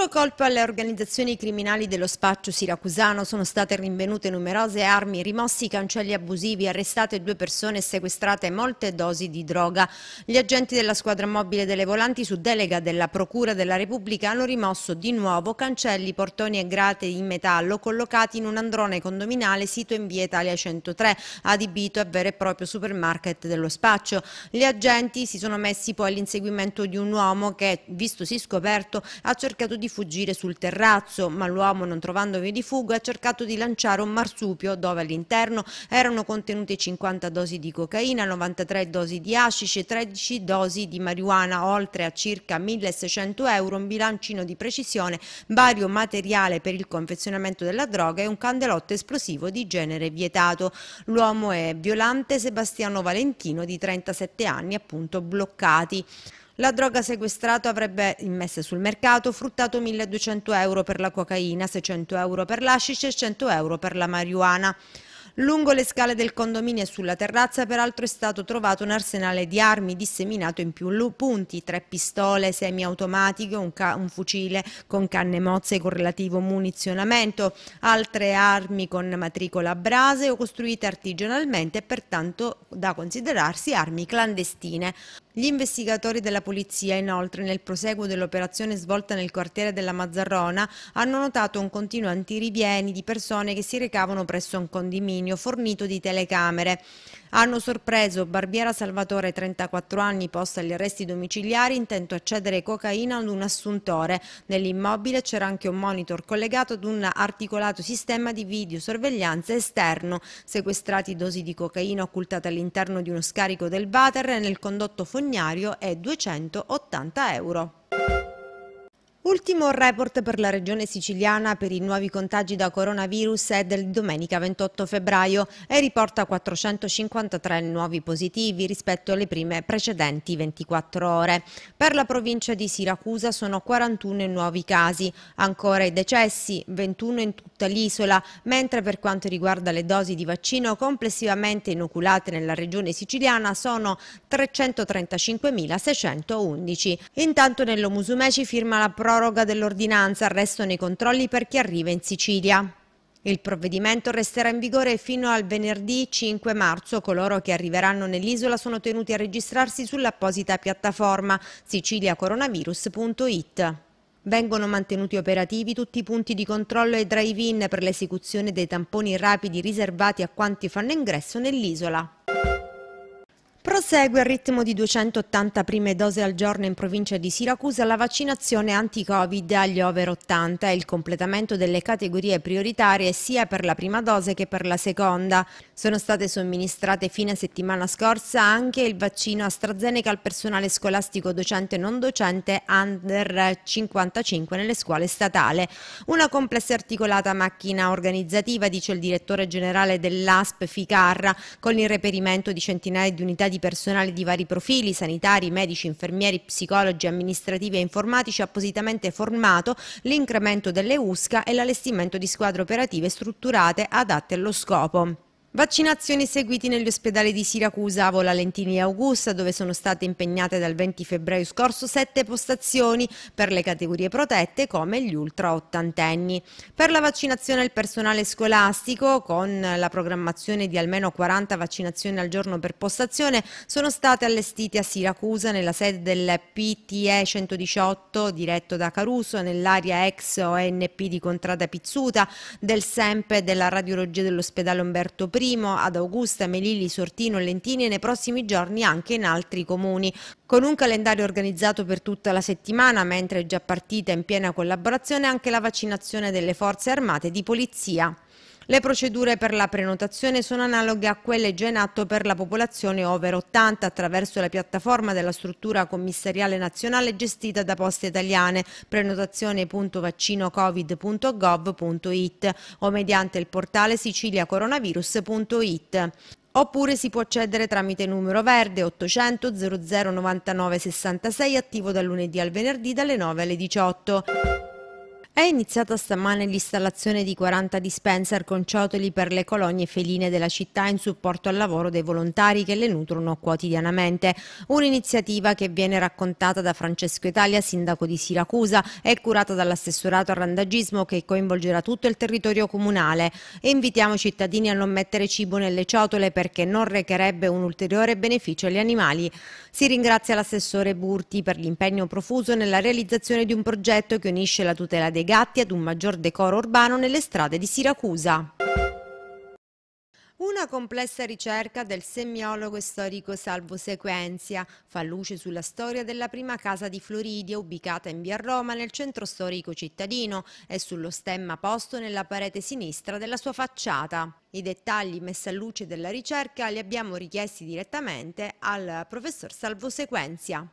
duro colpo alle organizzazioni criminali dello spaccio siracusano sono state rinvenute numerose armi, rimossi cancelli abusivi, arrestate due persone e sequestrate molte dosi di droga. Gli agenti della squadra mobile delle volanti su delega della Procura della Repubblica hanno rimosso di nuovo cancelli, portoni e grate in metallo collocati in un androne condominale sito in via Italia 103, adibito a vero e proprio supermarket dello spaccio. Gli agenti si sono messi poi all'inseguimento di un uomo che, vistosi scoperto, ha cercato di fuggire sul terrazzo, ma l'uomo non trovando vie di fuga ha cercato di lanciare un marsupio dove all'interno erano contenute 50 dosi di cocaina, 93 dosi di hashish e 13 dosi di marijuana, oltre a circa 1600 euro, un bilancino di precisione, vario materiale per il confezionamento della droga e un candelotto esplosivo di genere vietato. L'uomo è Violante Sebastiano Valentino di 37 anni, appunto bloccati. La droga sequestrata avrebbe, immessa sul mercato, fruttato 1.200 euro per la cocaina, 600 euro per l'ascice e 100 euro per la marijuana. Lungo le scale del condominio e sulla terrazza peraltro è stato trovato un arsenale di armi disseminato in più punti, tre pistole semiautomatiche, un, un fucile con canne mozze con relativo munizionamento, altre armi con matricola a brase o costruite artigianalmente e pertanto da considerarsi armi clandestine. Gli investigatori della polizia inoltre nel proseguo dell'operazione svolta nel quartiere della Mazzarrona hanno notato un continuo antirivieni di persone che si recavano presso un condominio bagno fornito di telecamere. Hanno sorpreso Barbiera Salvatore, 34 anni, posta agli arresti domiciliari, intento a cedere cocaina ad un assuntore. Nell'immobile c'era anche un monitor collegato ad un articolato sistema di videosorveglianza esterno. Sequestrati dosi di cocaina occultate all'interno di uno scarico del water nel condotto fognario e 280 euro. Ultimo report per la regione siciliana per i nuovi contagi da coronavirus è del domenica 28 febbraio e riporta 453 nuovi positivi rispetto alle prime precedenti 24 ore. Per la provincia di Siracusa sono 41 nuovi casi, ancora i decessi, 21 in tutta l'isola, mentre per quanto riguarda le dosi di vaccino complessivamente inoculate nella regione siciliana sono 335.611. Intanto Nello Musumeci firma la provincia proroga dell'ordinanza, arresto nei controlli per chi arriva in Sicilia. Il provvedimento resterà in vigore fino al venerdì 5 marzo. Coloro che arriveranno nell'isola sono tenuti a registrarsi sull'apposita piattaforma siciliacoronavirus.it. Vengono mantenuti operativi tutti i punti di controllo e drive-in per l'esecuzione dei tamponi rapidi riservati a quanti fanno ingresso nell'isola. Prosegue al ritmo di 280 prime dose al giorno in provincia di Siracusa la vaccinazione anti-Covid agli over 80 e il completamento delle categorie prioritarie sia per la prima dose che per la seconda. Sono state somministrate fine settimana scorsa anche il vaccino AstraZeneca al personale scolastico docente e non docente under 55 nelle scuole statali. Una complessa e articolata macchina organizzativa, dice il direttore generale dell'ASP Ficarra, con il reperimento di centinaia di unità di personale di vari profili, sanitari, medici, infermieri, psicologi, amministrativi e informatici appositamente formato, l'incremento delle USCA e l'allestimento di squadre operative strutturate adatte allo scopo. Vaccinazioni seguiti negli ospedali di Siracusa, Avola, Lentini e Augusta, dove sono state impegnate dal 20 febbraio scorso sette postazioni per le categorie protette come gli ultra ottantenni. Per la vaccinazione al personale scolastico, con la programmazione di almeno 40 vaccinazioni al giorno per postazione, sono state allestite a Siracusa nella sede del PTE 118 diretto da Caruso, nell'area ex ONP di Contrada Pizzuta, del SEMPE della radiologia dell'ospedale Umberto I primo ad Augusta, Melilli, Sortino, Lentini e nei prossimi giorni anche in altri comuni, con un calendario organizzato per tutta la settimana, mentre è già partita in piena collaborazione anche la vaccinazione delle forze armate di polizia. Le procedure per la prenotazione sono analoghe a quelle già in atto per la popolazione over 80 attraverso la piattaforma della struttura commissariale nazionale gestita da Poste Italiane, prenotazione.vaccinocovid.gov.it o mediante il portale siciliacoronavirus.it. Oppure si può accedere tramite numero verde 800 00 99 66 attivo dal lunedì al venerdì dalle 9 alle 18. È iniziata stamane l'installazione di 40 dispenser con ciotoli per le colonie feline della città in supporto al lavoro dei volontari che le nutrono quotidianamente. Un'iniziativa che viene raccontata da Francesco Italia, sindaco di Siracusa, e curata dall'assessorato al randagismo che coinvolgerà tutto il territorio comunale. E invitiamo i cittadini a non mettere cibo nelle ciotole perché non recherebbe un ulteriore beneficio agli animali. Si ringrazia l'assessore Burti per l'impegno profuso nella realizzazione di un progetto che unisce la tutela dei legati ad un maggior decoro urbano nelle strade di Siracusa. Una complessa ricerca del semiologo e storico Salvo Sequenzia fa luce sulla storia della prima casa di Floridia ubicata in via Roma nel centro storico cittadino e sullo stemma posto nella parete sinistra della sua facciata. I dettagli messi a luce della ricerca li abbiamo richiesti direttamente al professor Salvo Sequenzia.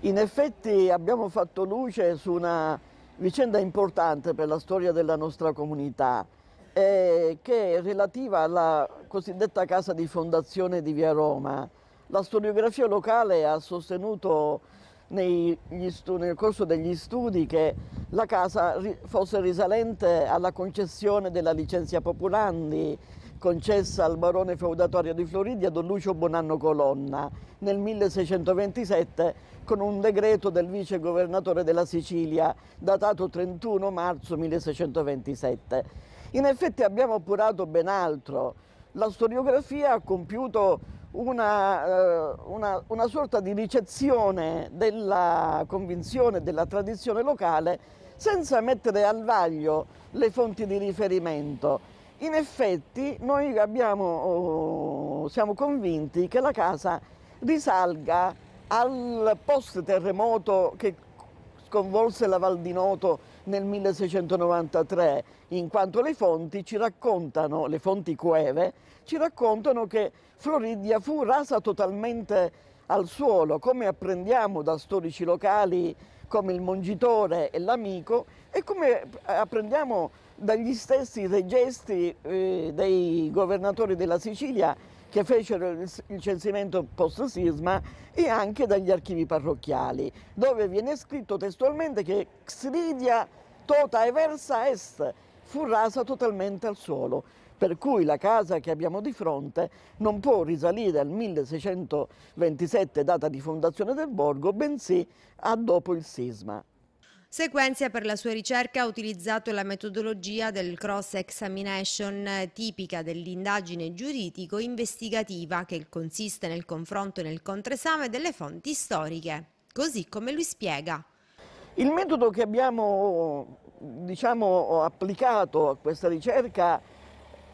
In effetti abbiamo fatto luce su una vicenda importante per la storia della nostra comunità, eh, che è relativa alla cosiddetta casa di fondazione di Via Roma. La storiografia locale ha sostenuto nei, nel corso degli studi che la casa ri, fosse risalente alla concessione della licenza Populandi, concessa al barone feudatorio di Floridia Don Lucio Bonanno Colonna nel 1627 con un decreto del vice governatore della Sicilia datato 31 marzo 1627. In effetti abbiamo appurato ben altro. La storiografia ha compiuto una, eh, una, una sorta di ricezione della convinzione, della tradizione locale senza mettere al vaglio le fonti di riferimento in effetti noi abbiamo, oh, siamo convinti che la casa risalga al post terremoto che sconvolse la Val di Noto nel 1693, in quanto le fonti ci raccontano, le fonti coeve, ci raccontano che Floridia fu rasa totalmente al suolo, come apprendiamo da storici locali come il Mongitore e l'Amico e come apprendiamo dagli stessi registri eh, dei governatori della Sicilia che fecero il censimento post-sisma e anche dagli archivi parrocchiali, dove viene scritto testualmente che Xridia tota e versa est fu rasa totalmente al suolo, per cui la casa che abbiamo di fronte non può risalire al 1627, data di fondazione del borgo, bensì a dopo il sisma. Sequenzia per la sua ricerca ha utilizzato la metodologia del cross-examination tipica dell'indagine giuridico-investigativa che consiste nel confronto e nel contresame delle fonti storiche, così come lui spiega. Il metodo che abbiamo diciamo, applicato a questa ricerca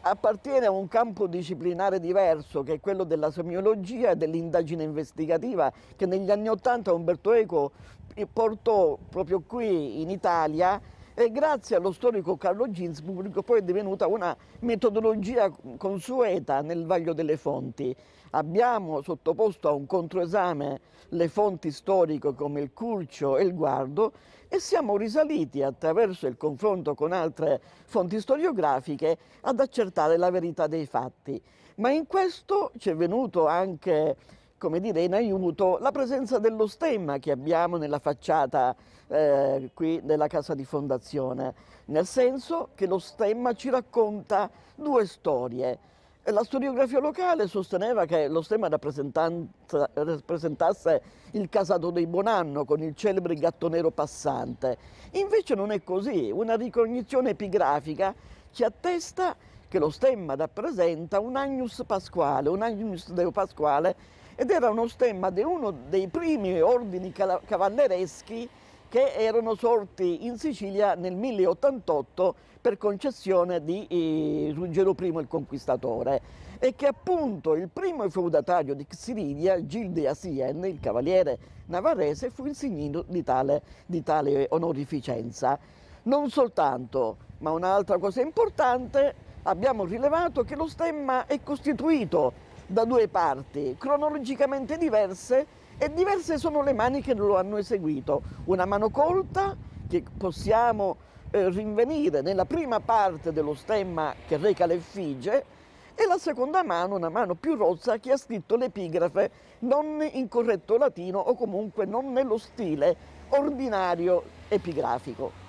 appartiene a un campo disciplinare diverso che è quello della semiologia e dell'indagine investigativa che negli anni Ottanta Umberto Eco eh, portò proprio qui in Italia e grazie allo storico Carlo Ginsburg poi è divenuta una metodologia consueta nel vaglio delle fonti. Abbiamo sottoposto a un controesame le fonti storiche come il Curcio e il Guardo e siamo risaliti attraverso il confronto con altre fonti storiografiche ad accertare la verità dei fatti. Ma in questo ci è venuto anche come dire, in aiuto la presenza dello stemma che abbiamo nella facciata eh, qui della casa di fondazione, nel senso che lo stemma ci racconta due storie. La storiografia locale sosteneva che lo stemma rappresentasse il casato dei Buonanno con il celebre gatto nero passante. Invece non è così, una ricognizione epigrafica ci attesta che lo stemma rappresenta un agnus pasquale, un agnus deo pasquale ed era uno stemma di uno dei primi ordini cavallereschi che erano sorti in Sicilia nel 1088 per concessione di Ruggero eh, I il Conquistatore e che appunto il primo feudatario di Xiridia, Gil de Asien, il cavaliere navarrese, fu insignito di tale, di tale onorificenza. Non soltanto, ma un'altra cosa importante, abbiamo rilevato che lo stemma è costituito da due parti, cronologicamente diverse, e diverse sono le mani che lo hanno eseguito. Una mano colta, che possiamo eh, rinvenire nella prima parte dello stemma che reca l'effigie, e la seconda mano, una mano più rossa, che ha scritto l'epigrafe non in corretto latino o comunque non nello stile ordinario epigrafico.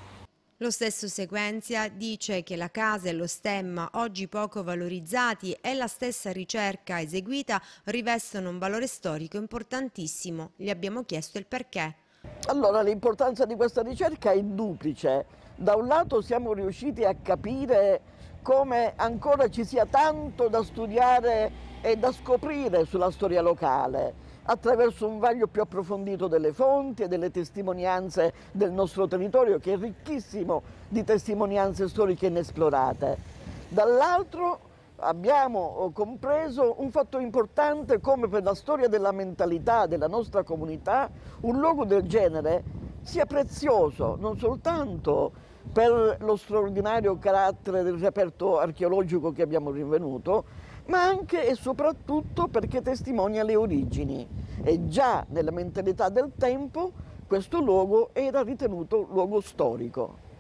Lo stesso Sequenzia dice che la casa e lo stemma, oggi poco valorizzati, e la stessa ricerca eseguita rivestono un valore storico importantissimo. Gli abbiamo chiesto il perché. Allora, l'importanza di questa ricerca è duplice. Da un lato siamo riusciti a capire come ancora ci sia tanto da studiare e da scoprire sulla storia locale attraverso un vaglio più approfondito delle fonti e delle testimonianze del nostro territorio, che è ricchissimo di testimonianze storiche inesplorate. Dall'altro abbiamo compreso un fatto importante come per la storia della mentalità della nostra comunità un luogo del genere sia prezioso non soltanto per lo straordinario carattere del reperto archeologico che abbiamo rinvenuto, ma anche e soprattutto perché testimonia le origini. E già nella mentalità del tempo questo luogo era ritenuto luogo storico.